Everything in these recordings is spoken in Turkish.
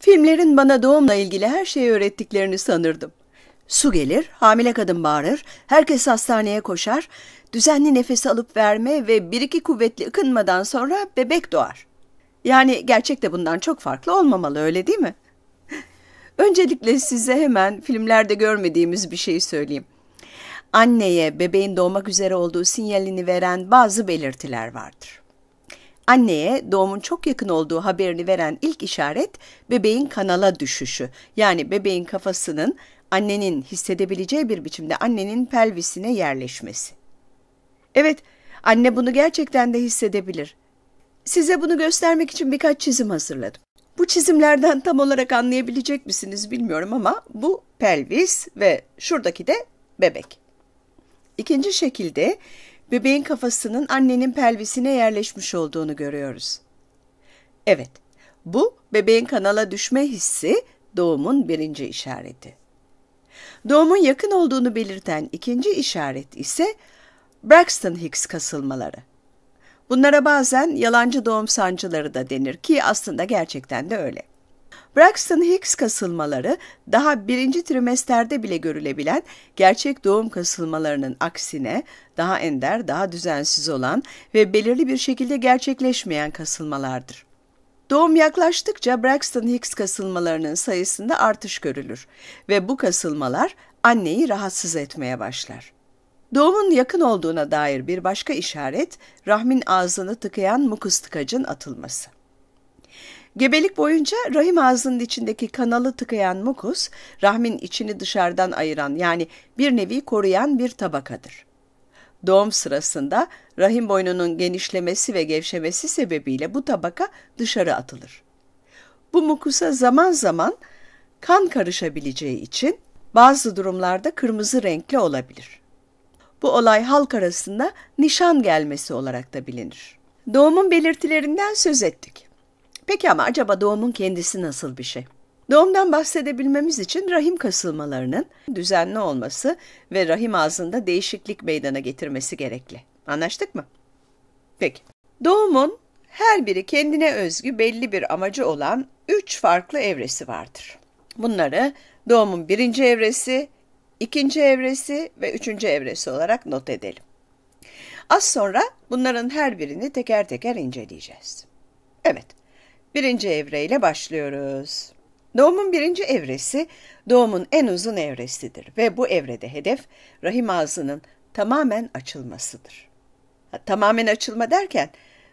Filmlerin bana doğumla ilgili her şeyi öğrettiklerini sanırdım. Su gelir, hamile kadın bağırır, herkes hastaneye koşar, düzenli nefes alıp verme ve bir iki kuvvetli ıkınmadan sonra bebek doğar. Yani gerçek de bundan çok farklı olmamalı öyle değil mi? Öncelikle size hemen filmlerde görmediğimiz bir şey söyleyeyim. Anneye bebeğin doğmak üzere olduğu sinyalini veren bazı belirtiler vardır. Anneye doğumun çok yakın olduğu haberini veren ilk işaret bebeğin kanala düşüşü. Yani bebeğin kafasının annenin hissedebileceği bir biçimde annenin pelvisine yerleşmesi. Evet, anne bunu gerçekten de hissedebilir. Size bunu göstermek için birkaç çizim hazırladım. Bu çizimlerden tam olarak anlayabilecek misiniz bilmiyorum ama bu pelvis ve şuradaki de bebek. İkinci şekilde bebeğin kafasının annenin pelvisine yerleşmiş olduğunu görüyoruz. Evet, bu bebeğin kanala düşme hissi doğumun birinci işareti. Doğumun yakın olduğunu belirten ikinci işaret ise Braxton Hicks kasılmaları. Bunlara bazen yalancı doğum sancıları da denir ki aslında gerçekten de öyle. Braxton-Hicks kasılmaları daha birinci trimesterde bile görülebilen gerçek doğum kasılmalarının aksine daha ender, daha düzensiz olan ve belirli bir şekilde gerçekleşmeyen kasılmalardır. Doğum yaklaştıkça Braxton-Hicks kasılmalarının sayısında artış görülür ve bu kasılmalar anneyi rahatsız etmeye başlar. Doğumun yakın olduğuna dair bir başka işaret rahmin ağzını tıkayan mukus tıkacın atılması. Gebelik boyunca rahim ağzının içindeki kanalı tıkayan mukus, rahmin içini dışarıdan ayıran yani bir nevi koruyan bir tabakadır. Doğum sırasında rahim boynunun genişlemesi ve gevşemesi sebebiyle bu tabaka dışarı atılır. Bu mukusa zaman zaman kan karışabileceği için bazı durumlarda kırmızı renkli olabilir. Bu olay halk arasında nişan gelmesi olarak da bilinir. Doğumun belirtilerinden söz ettik. Peki ama acaba doğumun kendisi nasıl bir şey? Doğumdan bahsedebilmemiz için rahim kasılmalarının düzenli olması ve rahim ağzında değişiklik meydana getirmesi gerekli. Anlaştık mı? Peki. Doğumun her biri kendine özgü belli bir amacı olan üç farklı evresi vardır. Bunları doğumun birinci evresi, ikinci evresi ve üçüncü evresi olarak not edelim. Az sonra bunların her birini teker teker inceleyeceğiz. Evet, Birinci evreyle başlıyoruz. Doğumun birinci evresi doğumun en uzun evresidir ve bu evrede hedef rahim ağzının tamamen açılmasıdır. tamamen açılma derken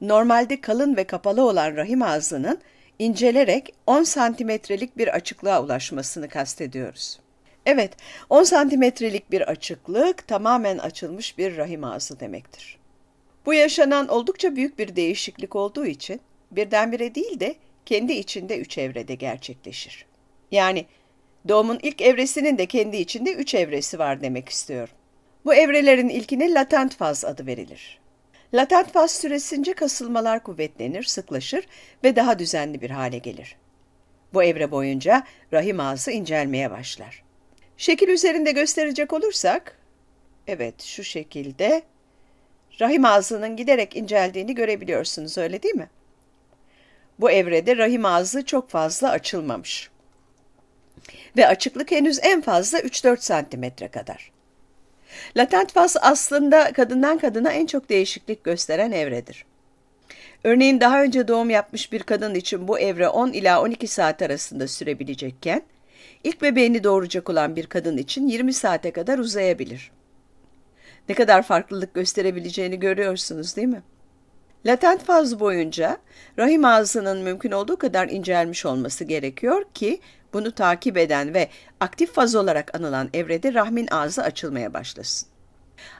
normalde kalın ve kapalı olan rahim ağzının incelerek 10 santimetrelik bir açıklığa ulaşmasını kastediyoruz. Evet, 10 santimetrelik bir açıklık tamamen açılmış bir rahim ağzı demektir. Bu yaşanan oldukça büyük bir değişiklik olduğu için birdenbire değil de kendi içinde üç evrede gerçekleşir. Yani doğumun ilk evresinin de kendi içinde üç evresi var demek istiyorum. Bu evrelerin ilkine latent faz adı verilir. Latent faz süresince kasılmalar kuvvetlenir, sıklaşır ve daha düzenli bir hale gelir. Bu evre boyunca rahim ağzı incelmeye başlar. Şekil üzerinde gösterecek olursak, evet şu şekilde rahim ağzının giderek inceldiğini görebiliyorsunuz öyle değil mi? Bu evrede rahim ağzı çok fazla açılmamış. Ve açıklık henüz en fazla 3-4 santimetre kadar. Latent faz aslında kadından kadına en çok değişiklik gösteren evredir. Örneğin daha önce doğum yapmış bir kadın için bu evre 10 ila 12 saat arasında sürebilecekken, ilk bebeğini doğuracak olan bir kadın için 20 saate kadar uzayabilir. Ne kadar farklılık gösterebileceğini görüyorsunuz değil mi? Latent faz boyunca rahim ağzının mümkün olduğu kadar incelmiş olması gerekiyor ki bunu takip eden ve aktif faz olarak anılan evrede rahmin ağzı açılmaya başlasın.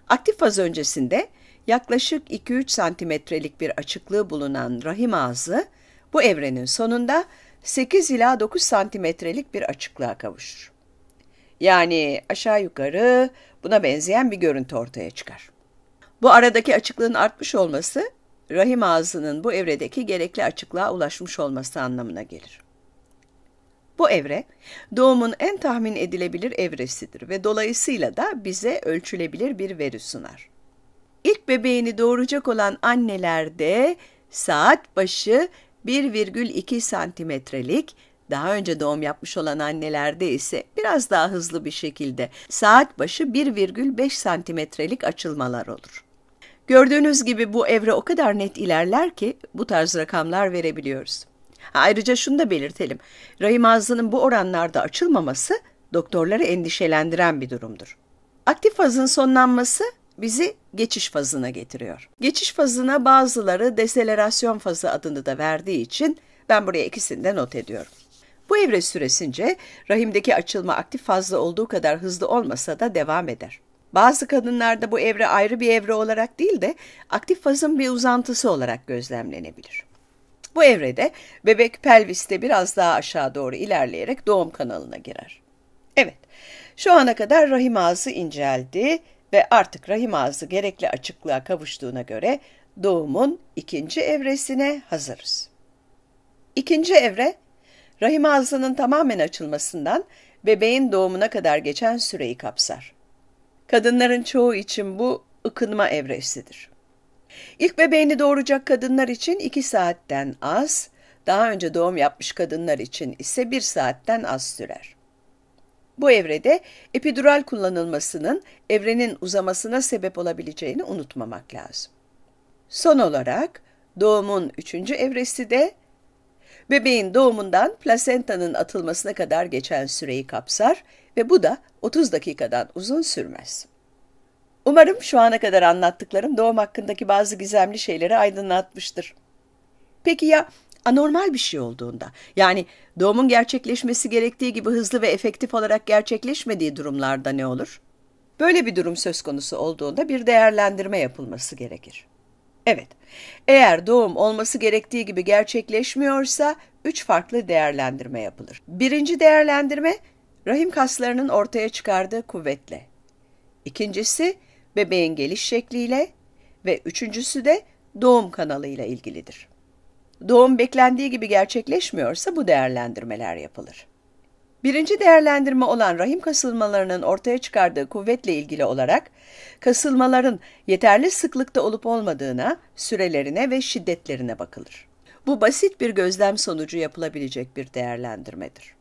Aktif faz öncesinde yaklaşık 2-3 santimetrelik bir açıklığı bulunan rahim ağzı bu evrenin sonunda 8 ila 9 santimetrelik bir açıklığa kavuşur. Yani aşağı yukarı buna benzeyen bir görüntü ortaya çıkar. Bu aradaki açıklığın artmış olması rahim ağzının bu evredeki gerekli açıklığa ulaşmış olması anlamına gelir. Bu evre, doğumun en tahmin edilebilir evresidir ve dolayısıyla da bize ölçülebilir bir veri sunar. İlk bebeğini doğuracak olan annelerde saat başı 1,2 santimetrelik, daha önce doğum yapmış olan annelerde ise biraz daha hızlı bir şekilde saat başı 1,5 santimetrelik açılmalar olur. Gördüğünüz gibi bu evre o kadar net ilerler ki bu tarz rakamlar verebiliyoruz. Ayrıca şunu da belirtelim. Rahim ağzının bu oranlarda açılmaması doktorları endişelendiren bir durumdur. Aktif fazın sonlanması bizi geçiş fazına getiriyor. Geçiş fazına bazıları deselerasyon fazı adını da verdiği için ben buraya ikisini de not ediyorum. Bu evre süresince rahimdeki açılma aktif fazla olduğu kadar hızlı olmasa da devam eder. Bazı kadınlarda bu evre ayrı bir evre olarak değil de aktif fazın bir uzantısı olarak gözlemlenebilir. Bu evrede bebek pelviste biraz daha aşağı doğru ilerleyerek doğum kanalına girer. Evet, şu ana kadar rahim ağzı inceldi ve artık rahim ağzı gerekli açıklığa kavuştuğuna göre doğumun ikinci evresine hazırız. İkinci evre, rahim ağzının tamamen açılmasından bebeğin doğumuna kadar geçen süreyi kapsar. Kadınların çoğu için bu ıkınma evresidir. İlk bebeğini doğuracak kadınlar için 2 saatten az, daha önce doğum yapmış kadınlar için ise 1 saatten az sürer. Bu evrede epidural kullanılmasının evrenin uzamasına sebep olabileceğini unutmamak lazım. Son olarak doğumun üçüncü evresi de bebeğin doğumundan plasentanın atılmasına kadar geçen süreyi kapsar ve bu da 30 dakikadan uzun sürmez. Umarım şu ana kadar anlattıklarım doğum hakkındaki bazı gizemli şeyleri aydınlatmıştır. Peki ya anormal bir şey olduğunda, yani doğumun gerçekleşmesi gerektiği gibi hızlı ve efektif olarak gerçekleşmediği durumlarda ne olur? Böyle bir durum söz konusu olduğunda bir değerlendirme yapılması gerekir. Evet, eğer doğum olması gerektiği gibi gerçekleşmiyorsa üç farklı değerlendirme yapılır. Birinci değerlendirme rahim kaslarının ortaya çıkardığı kuvvetle. İkincisi bebeğin geliş şekliyle ve üçüncüsü de doğum kanalıyla ilgilidir. Doğum beklendiği gibi gerçekleşmiyorsa bu değerlendirmeler yapılır. Birinci değerlendirme olan rahim kasılmalarının ortaya çıkardığı kuvvetle ilgili olarak, kasılmaların yeterli sıklıkta olup olmadığına, sürelerine ve şiddetlerine bakılır. Bu basit bir gözlem sonucu yapılabilecek bir değerlendirmedir.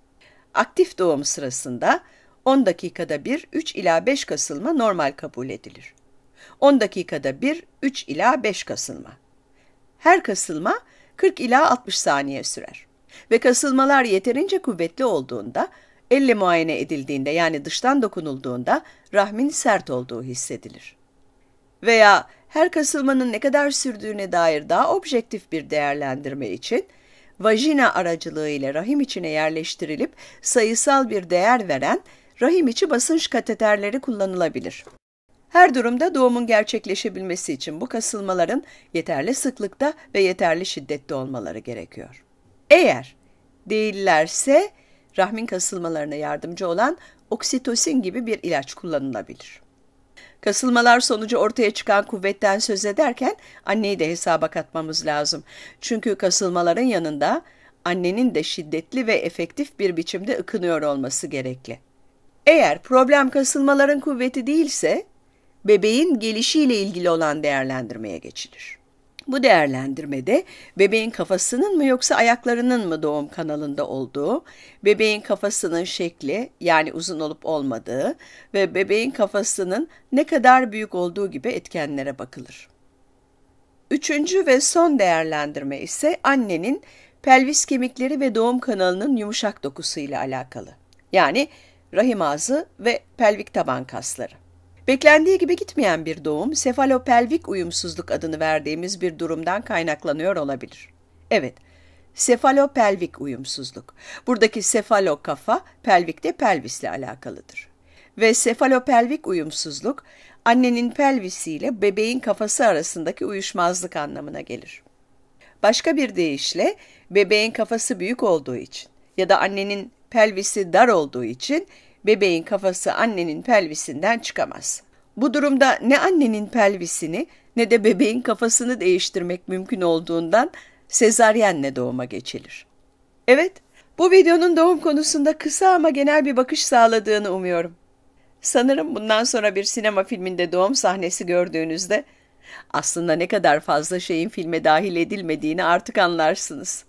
Aktif doğum sırasında 10 dakikada bir 3 ila 5 kasılma normal kabul edilir. 10 dakikada bir 3 ila 5 kasılma. Her kasılma 40 ila 60 saniye sürer. Ve kasılmalar yeterince kuvvetli olduğunda, elle muayene edildiğinde yani dıştan dokunulduğunda rahmin sert olduğu hissedilir. Veya her kasılmanın ne kadar sürdüğüne dair daha objektif bir değerlendirme için vajina aracılığı ile rahim içine yerleştirilip sayısal bir değer veren rahim içi basınç kateterleri kullanılabilir. Her durumda doğumun gerçekleşebilmesi için bu kasılmaların yeterli sıklıkta ve yeterli şiddette olmaları gerekiyor. Eğer değillerse rahmin kasılmalarına yardımcı olan oksitosin gibi bir ilaç kullanılabilir. Kasılmalar sonucu ortaya çıkan kuvvetten söz ederken anneyi de hesaba katmamız lazım. Çünkü kasılmaların yanında annenin de şiddetli ve efektif bir biçimde ıkınıyor olması gerekli. Eğer problem kasılmaların kuvveti değilse bebeğin gelişiyle ilgili olan değerlendirmeye geçilir. Bu değerlendirmede bebeğin kafasının mı yoksa ayaklarının mı doğum kanalında olduğu, bebeğin kafasının şekli yani uzun olup olmadığı ve bebeğin kafasının ne kadar büyük olduğu gibi etkenlere bakılır. Üçüncü ve son değerlendirme ise annenin pelvis kemikleri ve doğum kanalının yumuşak dokusuyla alakalı. Yani rahim ağzı ve pelvik taban kasları. Beklendiği gibi gitmeyen bir doğum, sefalopelvik uyumsuzluk adını verdiğimiz bir durumdan kaynaklanıyor olabilir. Evet, sefalopelvik uyumsuzluk. Buradaki sefalo kafa, pelvik de pelvisle alakalıdır. Ve sefalopelvik uyumsuzluk, annenin pelvisiyle bebeğin kafası arasındaki uyuşmazlık anlamına gelir. Başka bir deyişle, bebeğin kafası büyük olduğu için ya da annenin pelvisi dar olduğu için bebeğin kafası annenin pelvisinden çıkamaz. Bu durumda ne annenin pelvisini ne de bebeğin kafasını değiştirmek mümkün olduğundan sezaryenle doğuma geçilir. Evet, bu videonun doğum konusunda kısa ama genel bir bakış sağladığını umuyorum. Sanırım bundan sonra bir sinema filminde doğum sahnesi gördüğünüzde aslında ne kadar fazla şeyin filme dahil edilmediğini artık anlarsınız.